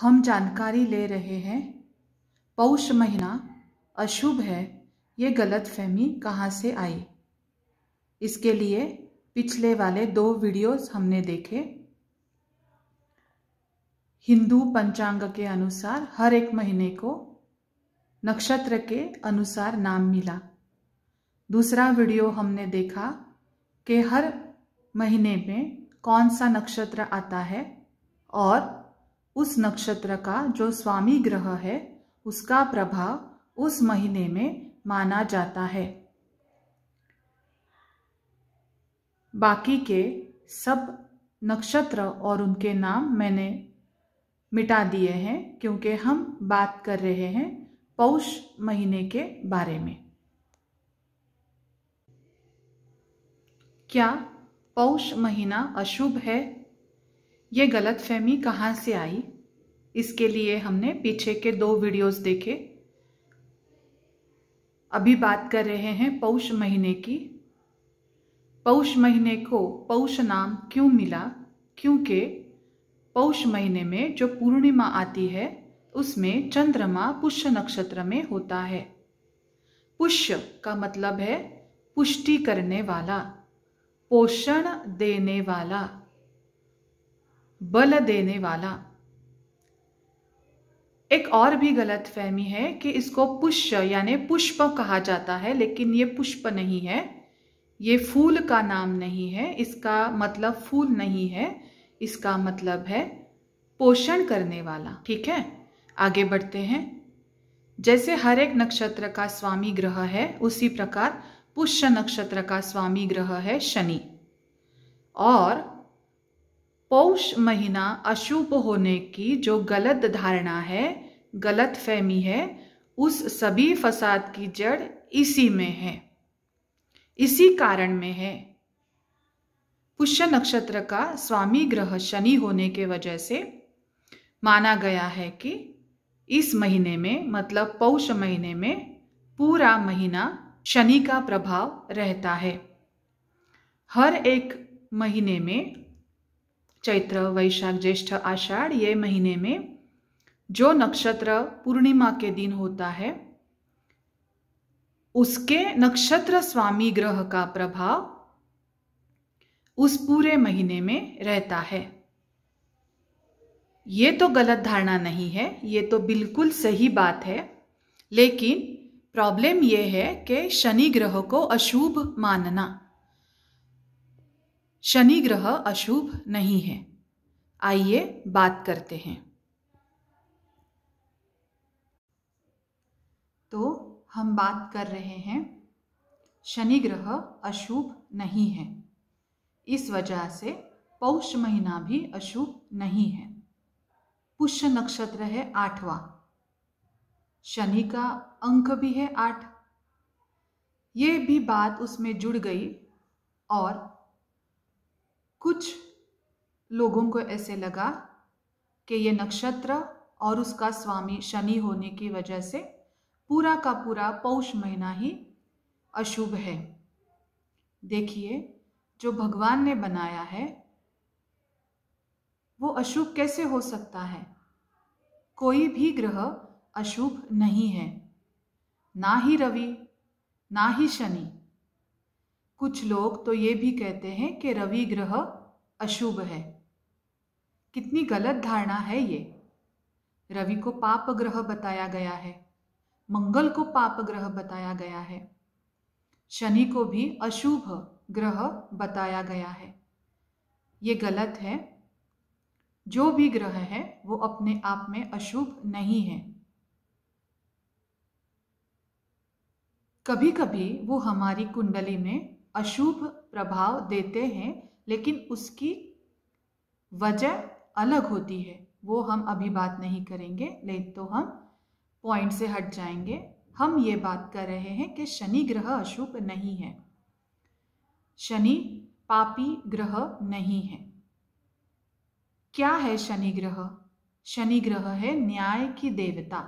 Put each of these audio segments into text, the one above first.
हम जानकारी ले रहे हैं पौष महीना अशुभ है ये गलत फहमी कहाँ से आई इसके लिए पिछले वाले दो वीडियोस हमने देखे हिंदू पंचांग के अनुसार हर एक महीने को नक्षत्र के अनुसार नाम मिला दूसरा वीडियो हमने देखा कि हर महीने में कौन सा नक्षत्र आता है और उस नक्षत्र का जो स्वामी ग्रह है उसका प्रभाव उस महीने में माना जाता है बाकी के सब नक्षत्र और उनके नाम मैंने मिटा दिए हैं क्योंकि हम बात कर रहे हैं पौष महीने के बारे में क्या पौष महीना अशुभ है ये गलत फहमी कहाँ से आई इसके लिए हमने पीछे के दो वीडियोस देखे अभी बात कर रहे हैं पौष महीने की पौष महीने को पौष नाम क्यों मिला क्योंकि पौष महीने में जो पूर्णिमा आती है उसमें चंद्रमा पुष्य नक्षत्र में होता है पुष्य का मतलब है पुष्टि करने वाला पोषण देने वाला बल देने वाला एक और भी गलत फहमी है कि इसको पुष्य यानी पुष्प कहा जाता है लेकिन ये पुष्प नहीं है ये फूल का नाम नहीं है इसका मतलब फूल नहीं है इसका मतलब है पोषण करने वाला ठीक है आगे बढ़ते हैं जैसे हर एक नक्षत्र का स्वामी ग्रह है उसी प्रकार पुष्य नक्षत्र का स्वामी ग्रह है शनि और पौष महीना अशुभ होने की जो गलत धारणा है गलत फहमी है उस सभी फसाद की जड़ इसी में है इसी कारण में है पुष्य नक्षत्र का स्वामी ग्रह शनि होने के वजह से माना गया है कि इस महीने में मतलब पौष महीने में पूरा महीना शनि का प्रभाव रहता है हर एक महीने में चैत्र वैशाख ज्येष्ठ आषाढ़ ये महीने में जो नक्षत्र पूर्णिमा के दिन होता है उसके नक्षत्र स्वामी ग्रह का प्रभाव उस पूरे महीने में रहता है ये तो गलत धारणा नहीं है ये तो बिल्कुल सही बात है लेकिन प्रॉब्लम यह है कि शनि ग्रह को अशुभ मानना शनि ग्रह अशुभ नहीं है आइए बात करते हैं तो हम बात कर रहे हैं शनि ग्रह अशुभ नहीं है इस वजह से पौष महीना भी अशुभ नहीं है पुष्य नक्षत्र है आठवां शनि का अंक भी है आठ ये भी बात उसमें जुड़ गई और कुछ लोगों को ऐसे लगा कि ये नक्षत्र और उसका स्वामी शनि होने की वजह से पूरा का पूरा पौष महीना ही अशुभ है देखिए जो भगवान ने बनाया है वो अशुभ कैसे हो सकता है कोई भी ग्रह अशुभ नहीं है ना ही रवि ना ही शनि कुछ लोग तो ये भी कहते हैं कि रवि ग्रह अशुभ है कितनी गलत धारणा है ये रवि को पाप ग्रह बताया गया है मंगल को पाप ग्रह बताया गया है शनि को भी अशुभ ग्रह बताया गया है ये गलत है जो भी ग्रह है वो अपने आप में अशुभ नहीं है कभी कभी वो हमारी कुंडली में अशुभ प्रभाव देते हैं लेकिन उसकी वजह अलग होती है वो हम अभी बात नहीं करेंगे नहीं तो हम पॉइंट से हट जाएंगे हम ये बात कर रहे हैं कि शनि ग्रह अशुभ नहीं है शनि पापी ग्रह नहीं है क्या है शनि ग्रह शनि ग्रह है न्याय की देवता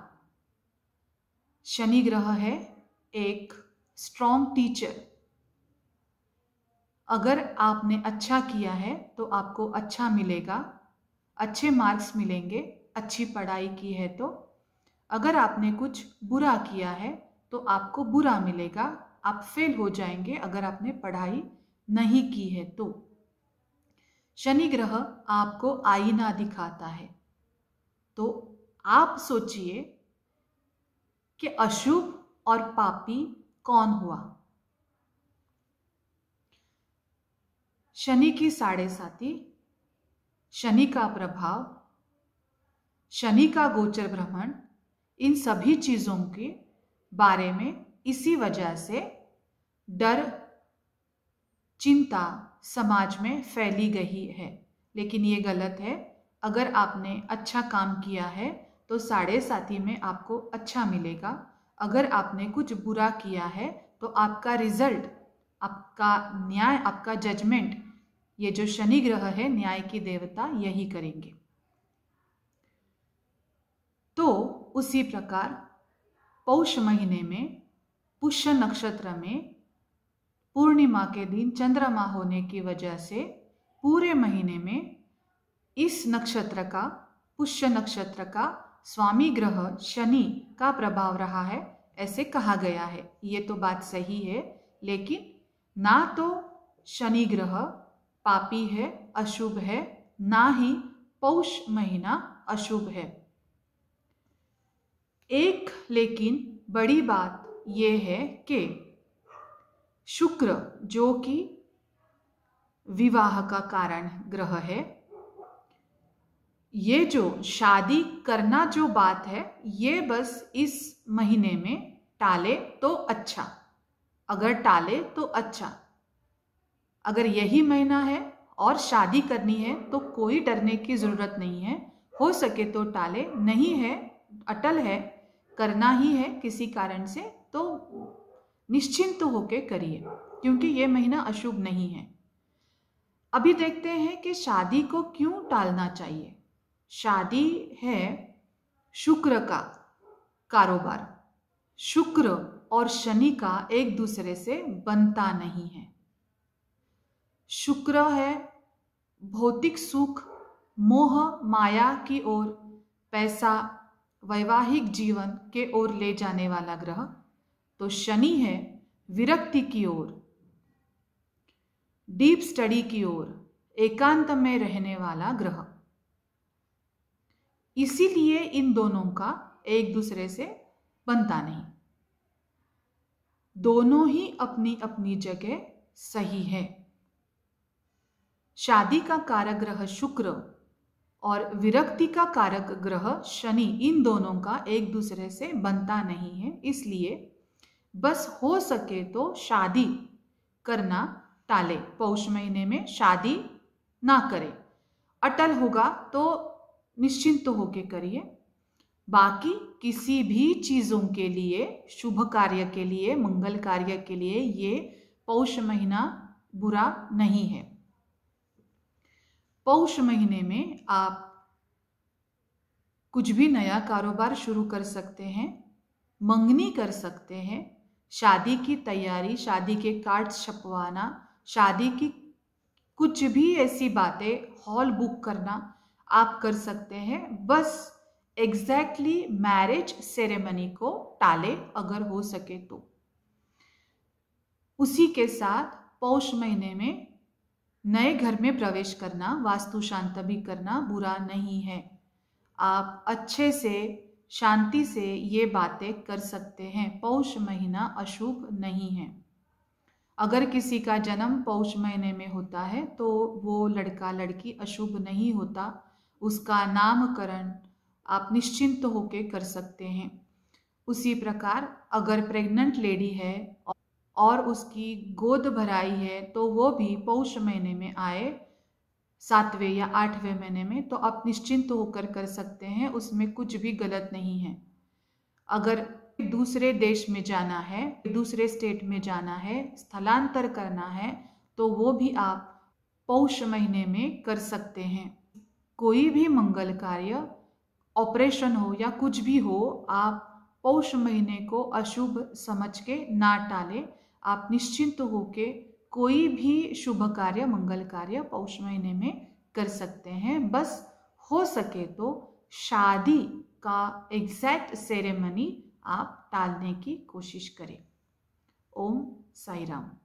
शनि ग्रह है एक स्ट्रॉन्ग टीचर अगर आपने अच्छा किया है तो आपको अच्छा मिलेगा अच्छे मार्क्स मिलेंगे अच्छी पढ़ाई की है तो अगर आपने कुछ बुरा किया है तो आपको बुरा मिलेगा आप फेल हो जाएंगे अगर आपने पढ़ाई नहीं की है तो शनि ग्रह आपको आईना दिखाता है तो आप सोचिए कि अशुभ और पापी कौन हुआ शनि की साढ़े साथी शनि का प्रभाव शनि का गोचर भ्रमण इन सभी चीज़ों के बारे में इसी वजह से डर चिंता समाज में फैली गई है लेकिन ये गलत है अगर आपने अच्छा काम किया है तो साढ़े साथी में आपको अच्छा मिलेगा अगर आपने कुछ बुरा किया है तो आपका रिजल्ट आपका न्याय आपका जजमेंट ये जो शनि ग्रह है न्याय की देवता यही करेंगे तो उसी प्रकार पौष महीने में पुष्य नक्षत्र में पूर्णिमा के दिन चंद्रमा होने की वजह से पूरे महीने में इस नक्षत्र का पुष्य नक्षत्र का स्वामी ग्रह शनि का प्रभाव रहा है ऐसे कहा गया है ये तो बात सही है लेकिन ना तो शनि ग्रह पापी है अशुभ है ना ही पौष महीना अशुभ है एक लेकिन बड़ी बात यह है कि शुक्र जो कि विवाह का कारण ग्रह है ये जो शादी करना जो बात है ये बस इस महीने में टाले तो अच्छा अगर टाले तो अच्छा अगर यही महीना है और शादी करनी है तो कोई डरने की ज़रूरत नहीं है हो सके तो टाले नहीं है अटल है करना ही है किसी कारण से तो निश्चिंत तो होके करिए क्योंकि ये महीना अशुभ नहीं है अभी देखते हैं कि शादी को क्यों टालना चाहिए शादी है शुक्र का कारोबार शुक्र और शनि का एक दूसरे से बनता नहीं है शुक्र है भौतिक सुख मोह माया की ओर पैसा वैवाहिक जीवन के ओर ले जाने वाला ग्रह तो शनि है विरक्ति की ओर डीप स्टडी की ओर एकांत में रहने वाला ग्रह इसीलिए इन दोनों का एक दूसरे से बनता नहीं दोनों ही अपनी अपनी जगह सही है शादी का कारक ग्रह शुक्र और विरक्ति का कारक ग्रह शनि इन दोनों का एक दूसरे से बनता नहीं है इसलिए बस हो सके तो शादी करना टाले पौष महीने में शादी ना करें अटल होगा तो निश्चिंत तो होके करिए बाकी किसी भी चीज़ों के लिए शुभ कार्य के लिए मंगल कार्य के लिए ये पौष महीना बुरा नहीं है पौष महीने में आप कुछ भी नया कारोबार शुरू कर सकते हैं मंगनी कर सकते हैं शादी की तैयारी शादी के कार्ड छपवाना शादी की कुछ भी ऐसी बातें हॉल बुक करना आप कर सकते हैं बस एग्जैक्टली मैरिज सेरेमनी को टाले अगर हो सके तो उसी के साथ पौष महीने में नए घर में प्रवेश करना वास्तु शांत भी करना बुरा नहीं है आप अच्छे से शांति से ये बातें कर सकते हैं पौष महीना अशुभ नहीं है अगर किसी का जन्म पौष महीने में होता है तो वो लड़का लड़की अशुभ नहीं होता उसका नामकरण आप निश्चिंत होकर कर सकते हैं उसी प्रकार अगर प्रेग्नेंट लेडी है और उसकी गोद भराई है तो वो भी पौष महीने में आए सातवें या आठवें महीने में तो आप निश्चिंत होकर कर सकते हैं उसमें कुछ भी गलत नहीं है अगर दूसरे देश में जाना है दूसरे स्टेट में जाना है स्थलांतर करना है तो वो भी आप पौष महीने में कर सकते हैं कोई भी मंगल कार्य ऑपरेशन हो या कुछ भी हो आप पौष महीने को अशुभ समझ के ना टालें आप निश्चिंत होके कोई भी शुभ कार्य मंगल कार्य पौष महीने में कर सकते हैं बस हो सके तो शादी का एग्जैक्ट सेरेमनी आप टालने की कोशिश करें ओम साई राम